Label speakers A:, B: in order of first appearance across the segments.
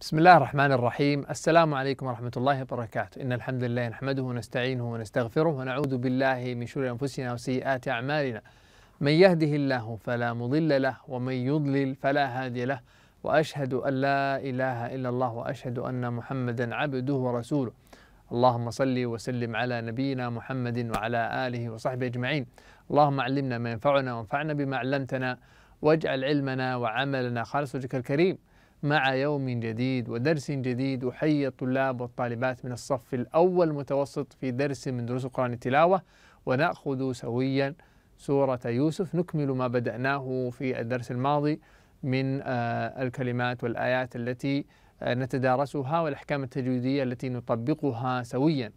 A: بسم الله الرحمن الرحيم السلام عليكم ورحمة الله وبركاته إن الحمد لله نحمده ونستعينه ونستغفره ونعوذ بالله من شرور أنفسنا وسيئات أعمالنا من يهده الله فلا مضل له ومن يضلل فلا هادي له وأشهد أن لا إله إلا الله وأشهد أن محمدا عبده ورسوله اللهم صل وسلم على نبينا محمد وعلى آله وصحبه أجمعين اللهم علمنا ما ينفعنا وانفعنا بما علمتنا واجعل علمنا وعملنا خالص وجهك الكريم مع يوم جديد ودرس جديد أحيي الطلاب والطالبات من الصف الأول متوسط في درس من دروس القرآن التلاوة ونأخذ سويا سورة يوسف نكمل ما بدأناه في الدرس الماضي من آه، الكلمات والآيات التي آه، نتدارسها والأحكام التجويدية التي نطبقها سويا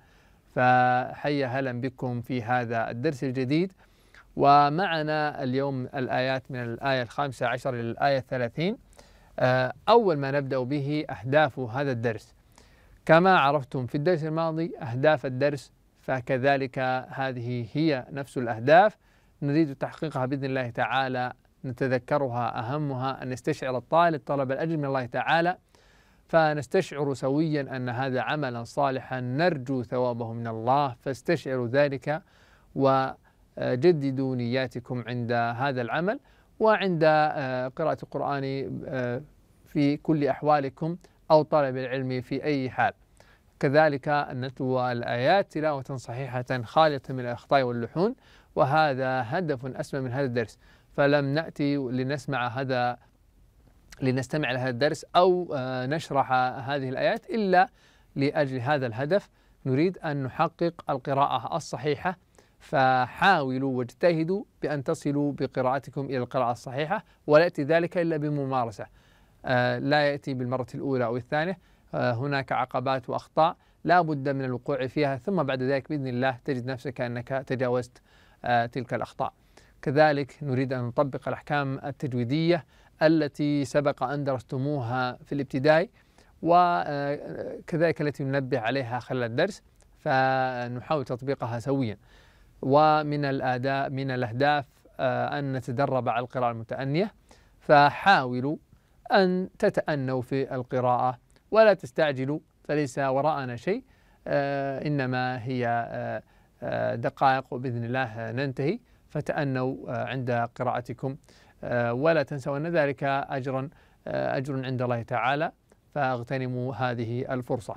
A: فحيا هلا بكم في هذا الدرس الجديد ومعنا اليوم الآيات من الآية الخامسة عشر إلى الآية الثلاثين آه، أول ما نبدأ به أهداف هذا الدرس كما عرفتم في الدرس الماضي أهداف الدرس فكذلك هذه هي نفس الأهداف نريد تحقيقها بإذن الله تعالى نتذكرها أهمها أن يستشعر الطالب طلب الأجر من الله تعالى فنستشعر سويا أن هذا عملا صالحا نرجو ثوابه من الله فاستشعروا ذلك وجددوا نياتكم عند هذا العمل وعند آه، قراءة القرآن آه، في كل أحوالكم أو طلب العلم في أي حال كذلك أن نتلو الآيات تلاوة صحيحة خالية من الأخطاء واللحون وهذا هدف أسمى من هذا الدرس فلم نأتي لنسمع هذا لنستمع لهذا الدرس أو آه، نشرح هذه الآيات إلا لأجل هذا الهدف نريد أن نحقق القراءة الصحيحة فحاولوا واجتهدوا بأن تصلوا بقراءتكم إلى القراءة الصحيحة ولا يأتي ذلك إلا بممارسة آه، لا يأتي بالمرة الأولى أو الثانية آه، هناك عقبات وأخطاء لا بد من الوقوع فيها ثم بعد ذلك بإذن الله تجد نفسك أنك تجاوزت آه، تلك الأخطاء كذلك نريد أن نطبق الأحكام التجويدية التي سبق أن درستموها في الابتدائي وكذلك التي ننبه عليها خلال الدرس فنحاول تطبيقها سويا ومن الأداء من الأهداف آه، أن نتدرب على القراءة المتأنية فحاولوا أن تتأنوا في القراءة ولا تستعجلوا فليس وراءنا شيء آه، إنما هي آه، دقائق وبإذن الله ننتهي فتأنوا عند قراءتكم ولا تنسوا أن ذلك أجرا أجر عند الله تعالى فاغتنموا هذه الفرصه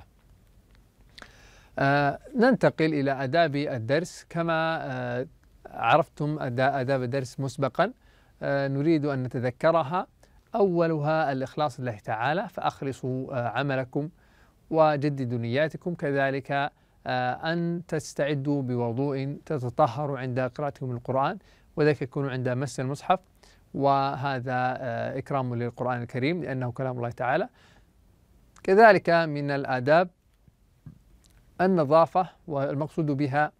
A: آه، ننتقل إلى آداب الدرس كما آه، عرفتم آداب الدرس مسبقا آه، نريد أن نتذكرها أولها الإخلاص لله تعالى فأخلصوا عملكم وجددوا نياتكم كذلك أن تستعدوا بوضوء تتطهروا عند قراءتكم القرآن وذلك يكون عند مس المصحف وهذا إكرام للقرآن الكريم لأنه كلام الله تعالى كذلك من الآداب النظافة والمقصود بها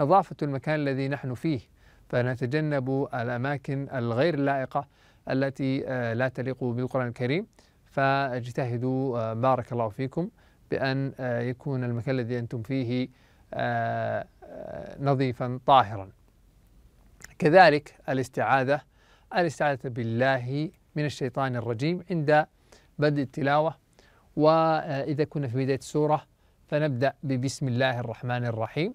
A: نظافة المكان الذي نحن فيه فنتجنب الأماكن الغير لائقة التي آه، لا تليق بالقرآن الكريم فاجتهدوا آه، بارك الله فيكم بأن آه، يكون المكان الذي أنتم فيه نظيفا طاهرا كذلك الاستعاذة الاستعاذة بالله من الشيطان الرجيم عند بدء التلاوة وإذا كنا في بداية السورة فنبدأ ببسم الله الرحمن الرحيم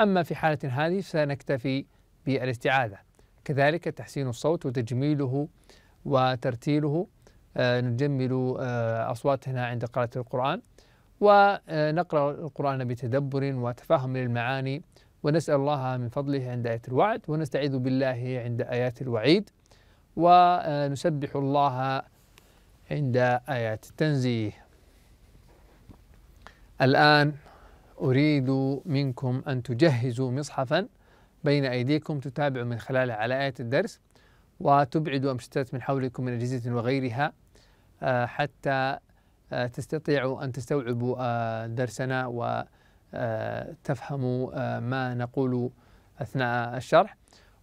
A: أما في حالة هذه سنكتفي بالاستعاذة كذلك تحسين الصوت وتجميله وترتيله آه، نجمل آه، أصواتنا عند قراءة القرآن ونقرأ القرآن بتدبر وتفهم للمعاني ونسأل الله من فضله عند آية الوعد ونستعيذ بالله عند آيات الوعيد ونسبح آه، الله عند آيات التنزيه الآن أريد منكم أن تجهزوا مصحفا بين أيديكم تتابعوا من خلاله على الدرس وتبعدوا أمشتات من حولكم من أجهزة وغيرها آه، حتى آه، تستطيعوا أن تستوعبوا آه، درسنا وتفهموا ما نقول أثناء الشرح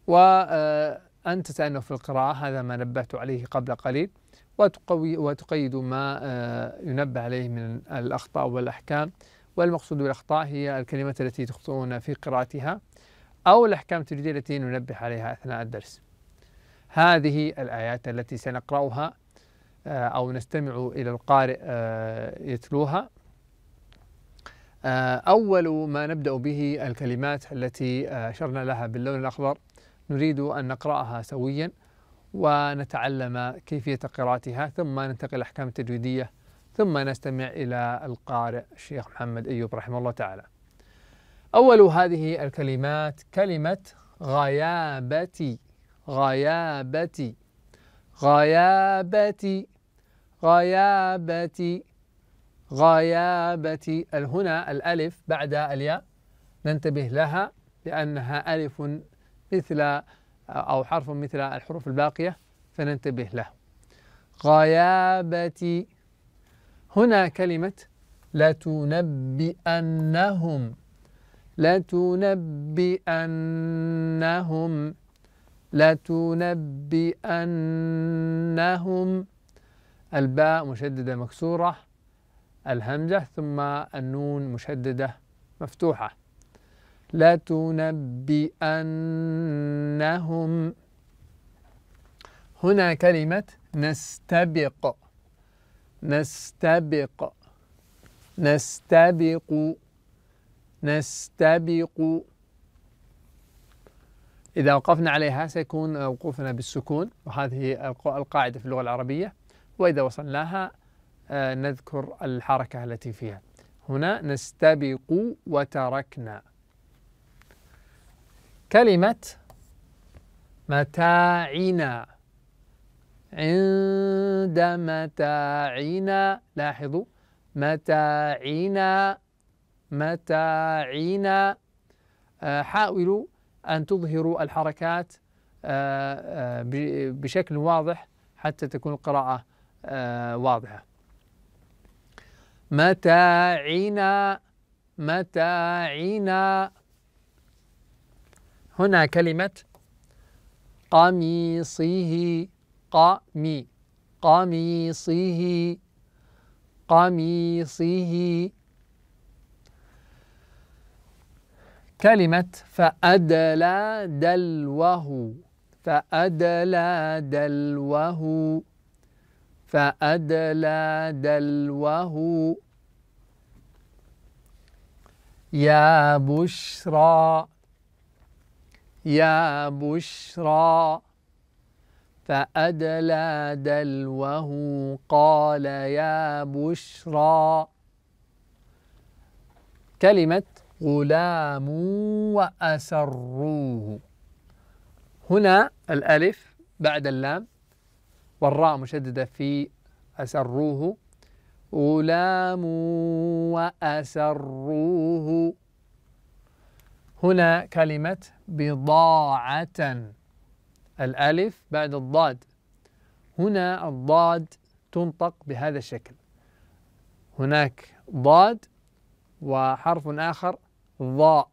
A: وأن تتأنوا في القراءة هذا ما نبهت عليه قبل قليل وتقوي وتقيد ما آه، ينبه عليه من الأخطاء والأحكام والمقصود بالأخطاء هي الكلمات التي تخطئون في قراءتها أو الأحكام التجريديه التي ننبه عليها أثناء الدرس هذه الآيات التي سنقرأها آه، أو نستمع إلى القارئ آه، يتلوها أول ما نبدأ به الكلمات التي أشرنا لها باللون الأخضر نريد أن نقرأها سويا ونتعلم كيفية قراءتها ثم ننتقل الأحكام التجويدية ثم نستمع إلى القارئ الشيخ محمد أيوب رحمه الله تعالى أول هذه الكلمات كلمة غيابتي غيابتي غيابتي غيابتي غيابتي هنا الألف بعد الياء ننتبه لها لأنها ألف مثل أو حرف مثل الحروف الباقية فننتبه له غيابتي هنا كلمة لتنبئنهم لتنبئنهم لتنبئنهم الباء مشددة مكسورة الهمزة ثم النون مشددة مفتوحة لتنبئنهم هنا كلمة نستبق نستبق نستبق نستبق إذا وقفنا عليها سيكون وقوفنا بالسكون وهذه القاعدة في اللغة العربية وإذا وصلناها آه، نذكر الحركة التي فيها هنا نستبق وتركنا كلمة متاعنا عند متاعنا لاحظوا متاعنا متاعنا آه، حاولوا أن تظهروا الحركات آه، آه، بشكل واضح حتى تكون القراءة واضحة متاعنا متاعنا هنا كلمة قميصه قمي قميصه قميصه كلمة فأدلى دلوه فأدلى دلوه فأدلى دلوه يا بشرى يا بشرى فأدلى دلوه قال يا بشرى كلمة غلام وأسروه هنا الألف بعد اللام والراء مشددة في أسروه غلام وأسروه هنا كلمة بضاعة الألف بعد الضاد هنا الضاد تنطق بهذا الشكل هناك ضاد وحرف آخر ضاء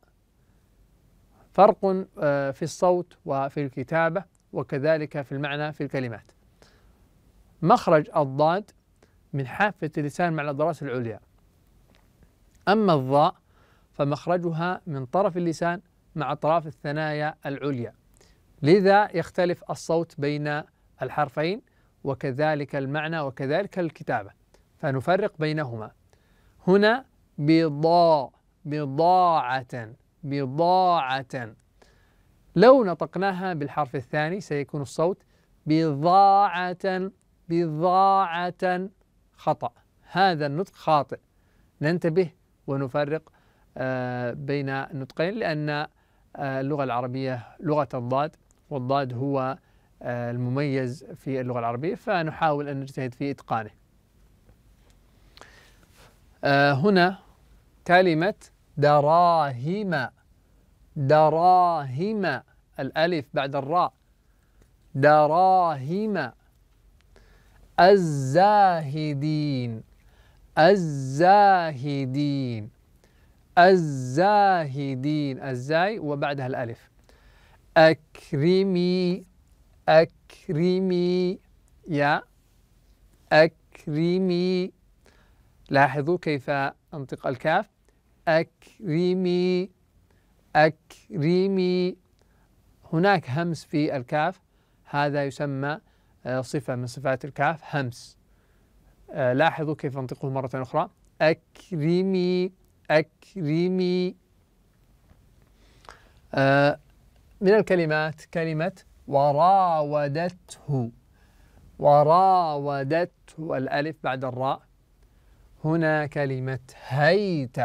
A: فرق آه، في الصوت وفي الكتابة وكذلك في المعنى في الكلمات مخرج الضاد من حافة اللسان مع الأضراس العليا أما الضاء فمخرجها من طرف اللسان مع أطراف الثنايا العليا لذا يختلف الصوت بين الحرفين وكذلك المعنى وكذلك الكتابة فنفرق بينهما هنا بضاء بضاعة بضاعة لو نطقناها بالحرف الثاني سيكون الصوت بضاعة بضاعة خطأ هذا النطق خاطئ ننتبه ونفرق آه، بين النطقين لأن آه، اللغة العربية لغة الضاد والضاد هو آه، المميز في اللغة العربية فنحاول أن نجتهد في إتقانه هنا كلمة دراهم دراهم الألف بعد الراء دراهم الزاهدين الزاهدين الزاهدين الزاي وبعدها الألف أكرمي أكرمي يا أكرمي لاحظوا كيف أنطق الكاف أكرمي أكرمي هناك همس في الكاف هذا يسمى آه، صفة من صفات الكاف همس آه، لاحظوا كيف أنطقه مرة أخرى أكرمي أكرمي آه، من الكلمات كلمة وراودته وراودته الألف بعد الراء هنا كلمة هيت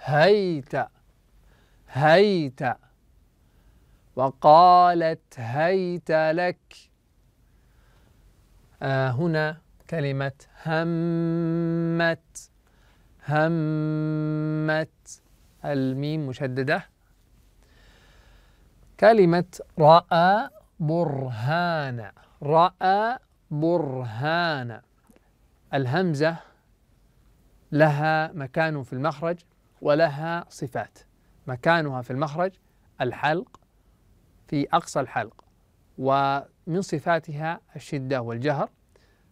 A: هيت هيت وقالت هيت لك آه، هنا كلمة همت همت الميم مشددة كلمة رأى برهان رأى برهان الهمزة لها مكان في المخرج ولها صفات مكانها في المخرج الحلق في أقصى الحلق ومن صفاتها الشدة والجهر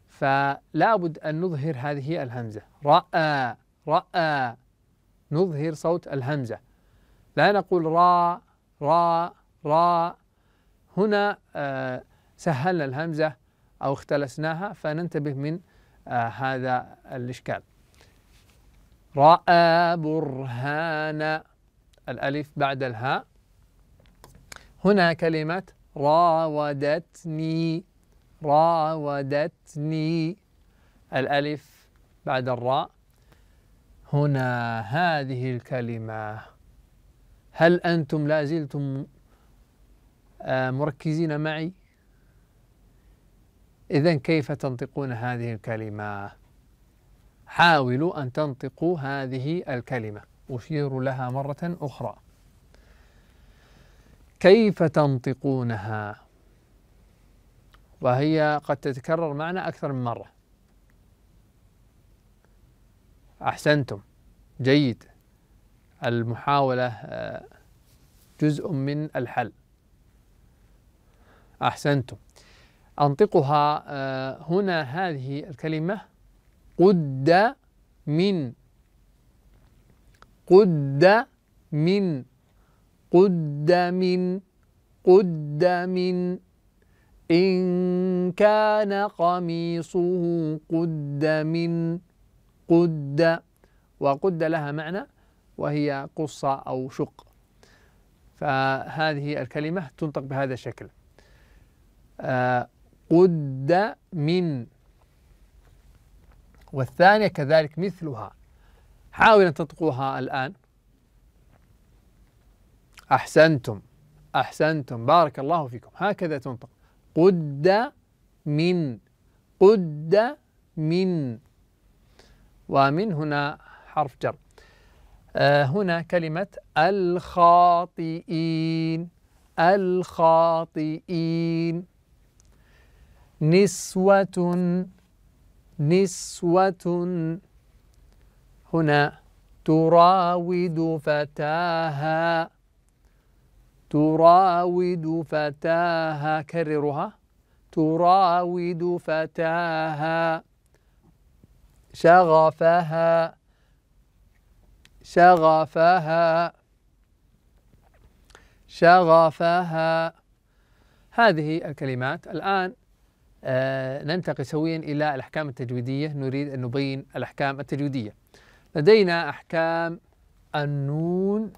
A: فلا بد أن نظهر هذه الهمزة رأى رأى نظهر صوت الهمزة لا نقول را را را هنا آه، سهلنا الهمزة أو اختلسناها فننتبه من آه، هذا الإشكال رأى برهان الألف بعد الهاء هنا كلمة راودتني راودتني الألف بعد الراء هنا هذه الكلمة هل أنتم لا زلتم آه، مركزين معي؟ إذا كيف تنطقون هذه الكلمة؟ حاولوا أن تنطقوا هذه الكلمة أشير لها مرة أخرى كيف تنطقونها؟ وهي قد تتكرر معنا أكثر من مرة أحسنتم جيد المحاولة آه، جزء من الحل أحسنتم أنطقها آه، هنا هذه الكلمة قد من قد من قد من قد من إن كان قميصه قد من قد وقد لها معنى وهي قصة أو شق فهذه الكلمة تنطق بهذا الشكل آه، قد من والثانية كذلك مثلها حاول أن تنطقوها الآن أحسنتم أحسنتم بارك الله فيكم هكذا تنطق قد من قد من ومن هنا حرف جر آه، هنا كلمة الخاطئين الخاطئين نسوة نسوة هنا تراود فتاها تراود فتاها كررها تراود فتاها شغفها شغفها شغفها هذه الكلمات الآن آه ننتقل سويا إلى الأحكام التجويدية نريد أن نبين الأحكام التجويدية لدينا أحكام النون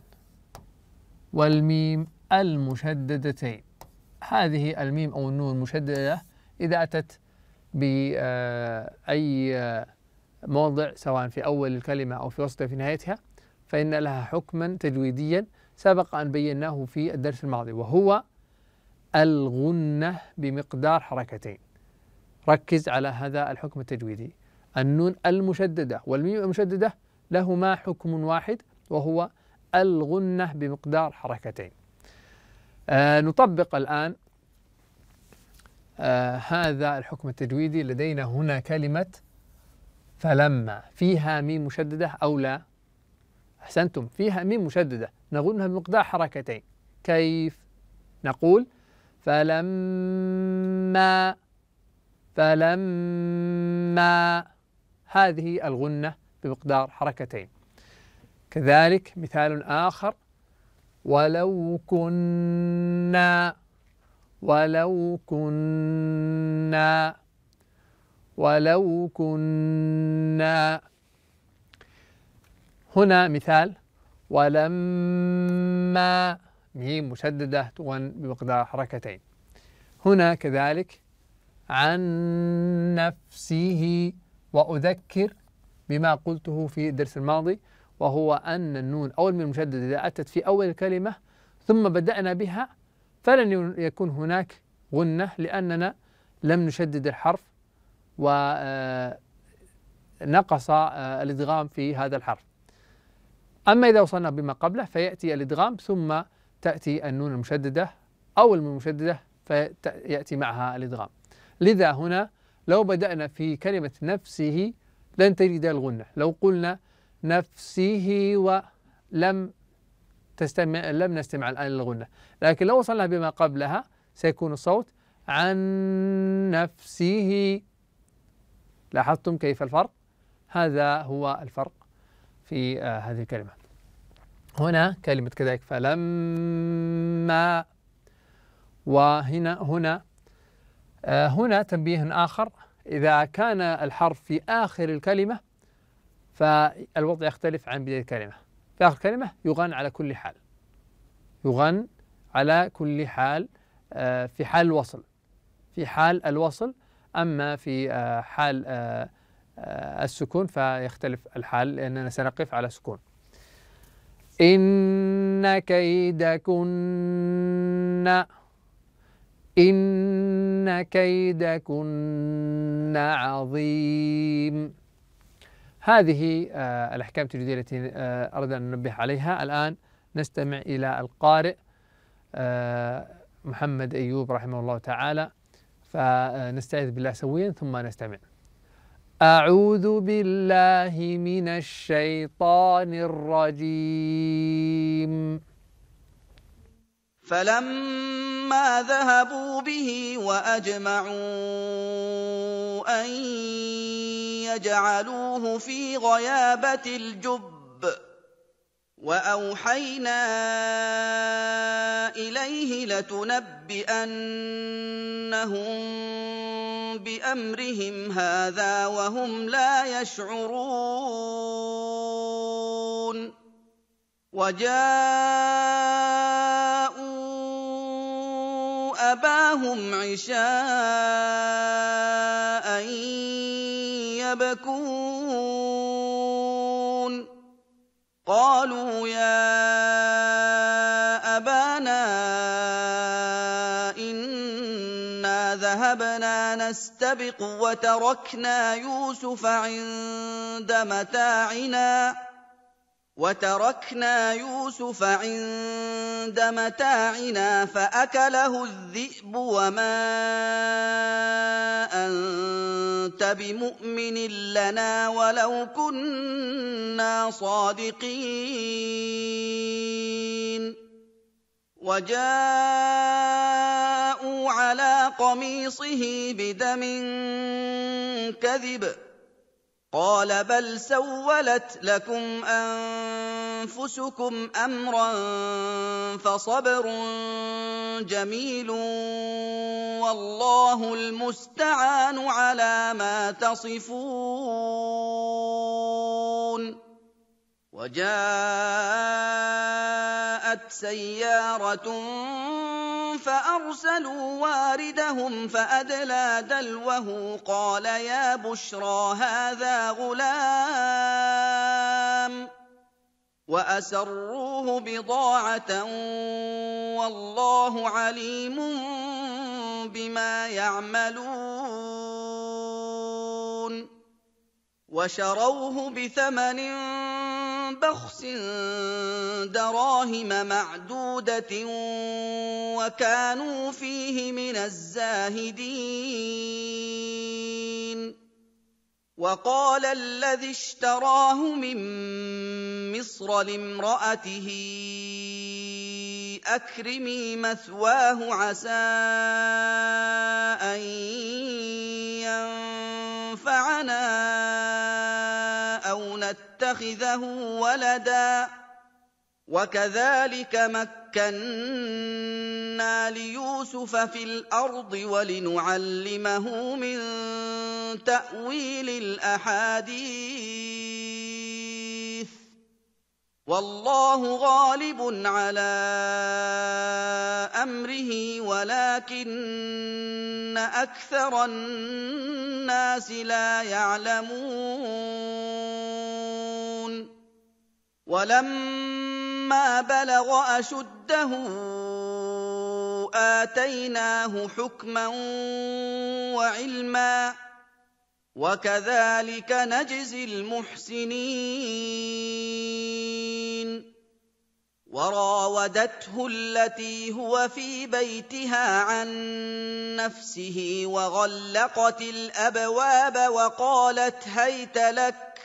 A: والميم المشددتين هذه الميم أو النون مشددة إذا أتت بأي آه موضع سواء في أول الكلمة أو في وسطها في نهايتها فإن لها حكما تجويديا سبق أن بيناه في الدرس الماضي وهو الغنة بمقدار حركتين ركز على هذا الحكم التجويدي النون المشددة والميم المشددة لهما حكم واحد وهو الغنة بمقدار حركتين آه نطبق الآن آه هذا الحكم التجويدي لدينا هنا كلمة فلما فيها ميم مشددة أو لا أحسنتم فيها ميم مشددة نقولها بمقدار حركتين كيف نقول فلما فلما هذه الغنة بمقدار حركتين كذلك مثال آخر ولو كنا ولو كنا ولو كنا هنا مثال ولما ميم مشددة تغن بمقدار حركتين هنا كذلك عن نفسه وأذكر بما قلته في الدرس الماضي وهو أن النون أول من المشددة إذا أتت في أول الكلمة ثم بدأنا بها فلن يكون هناك غنة لأننا لم نشدد الحرف ونقص آه، آه، الادغام في هذا الحرف أما إذا وصلنا بما قبله فيأتي الإدغام ثم تأتي النون المشددة أو المشددة فيأتي معها الإدغام لذا هنا لو بدأنا في كلمة نفسه لن تجد الغنة لو قلنا نفسه ولم تستمع لم نستمع الآن للغنة لكن لو وصلنا بما قبلها سيكون الصوت عن نفسه لاحظتم كيف الفرق؟ هذا هو الفرق في آه، هذه الكلمة هنا كلمة كذلك فلما وهنا هنا آه، هنا تنبيه آخر إذا كان الحرف في آخر الكلمة فالوضع يختلف عن بداية الكلمة في آخر الكلمة يغن على كل حال يغن على كل حال آه، في حال الوصل في حال الوصل أما في آه، حال آه، آه، السكون فيختلف الحال لأننا سنقف على سكون إن كيدكن إن كيدكن عظيم هذه الأحكام التجديدية التي أردنا أن ننبه عليها الآن نستمع إلى القارئ محمد أيوب رحمه الله تعالى فنستعيذ بالله سويا ثم نستمع أعوذ بالله من الشيطان الرجيم فلما ذهبوا به وأجمعوا
B: أن يجعلوه في غيابة الجب واوحينا اليه لتنبئنهم بامرهم هذا وهم لا يشعرون وجاءوا اباهم عشاء يبكون قالوا يا أبانا إنا ذهبنا نستبق وتركنا يوسف عند متاعنا وتركنا يوسف عند متاعنا فاكله الذئب وما انت بمؤمن لنا ولو كنا صادقين وجاءوا على قميصه بدم كذب قال بل سولت لكم انفسكم امرا فصبر جميل والله المستعان على ما تصفون وجاءت سياره فارسلوا مواردهم فأدلى دلوه قال يا بشرى هذا غلام وأسروه بضاعة والله عليم بما يعملون وشروه بثمن بخس دراهم معدودة وكانوا فيه من الزاهدين وقال الذي اشتراه من مصر لامرأته أكرمي مثواه عسى أن ينفعنا نتخذه ولدا وكذلك مكنا ليوسف في الارض ولنعلمه من تاويل الاحاديث والله غالب على امره ولكن اكثر الناس لا يعلمون ولما بلغ اشده اتيناه حكما وعلما وكذلك نجزي المحسنين وراودته التي هو في بيتها عن نفسه وغلقت الابواب وقالت هيت لك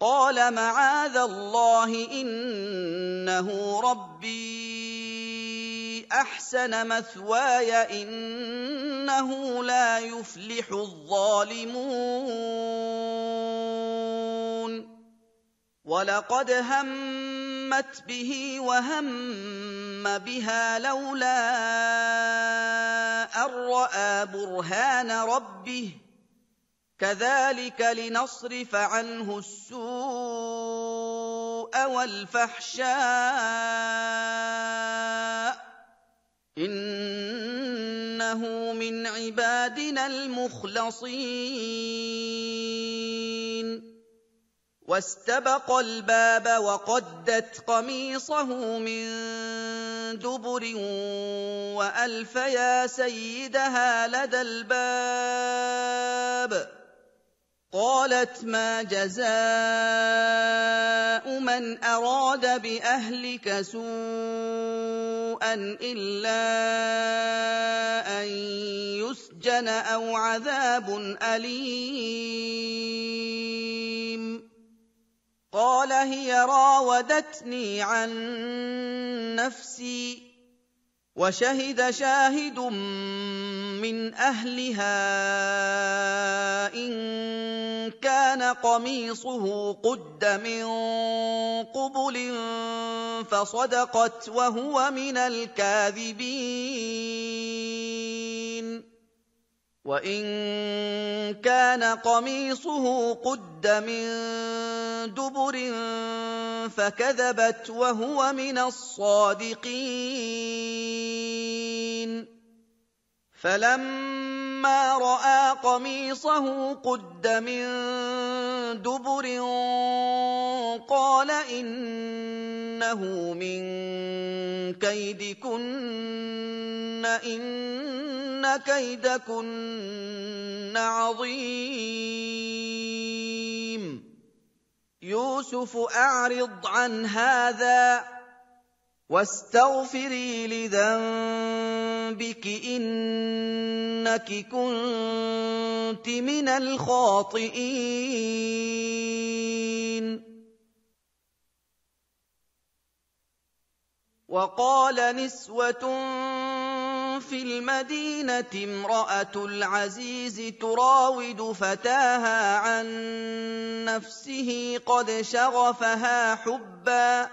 B: قال معاذ الله انه ربي احسن مثواي إن انه لا يفلح الظالمون ولقد همت به وهم بها لولا ان راى برهان ربه كذلك لنصرف عنه السوء والفحشاء إن إنه من عبادنا المخلصين واستبق الباب وقدت قميصه من دبر وألف يا سيدها لدى الباب قالت ما جزاء من اراد باهلك سوءا الا ان يسجن او عذاب اليم قال هي راودتني عن نفسي وشهد شاهد من اهلها ان كان قميصه قد من قبل فصدقت وهو من الكاذبين وان كان قميصه قد من دبر فكذبت وهو من الصادقين فلما راى قميصه قد من دبر قال انه من كيدكن ان كيدكن عظيم يوسف أعرض عن هذا واستغفري لذنبك إنك كنت من الخاطئين وقال نسوة في المدينة امرأة العزيز تراود فتاها عن نفسه قد شغفها حبا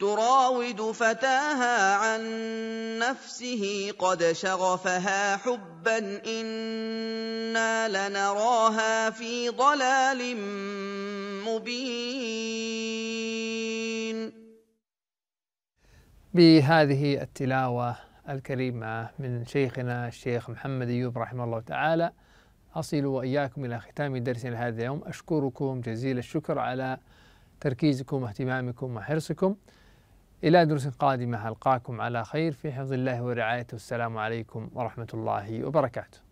B: تراود فتاها عن نفسه قد شغفها حبا إنا لنراها في ضلال مبين
A: بهذه التلاوه الكريمة من شيخنا الشيخ محمد أيوب رحمه الله تعالى أصل وإياكم إلى ختام درسنا لهذا اليوم أشكركم جزيل الشكر على تركيزكم واهتمامكم وحرصكم إلى دروس قادمة ألقاكم على خير في حفظ الله ورعايته السلام عليكم ورحمة الله وبركاته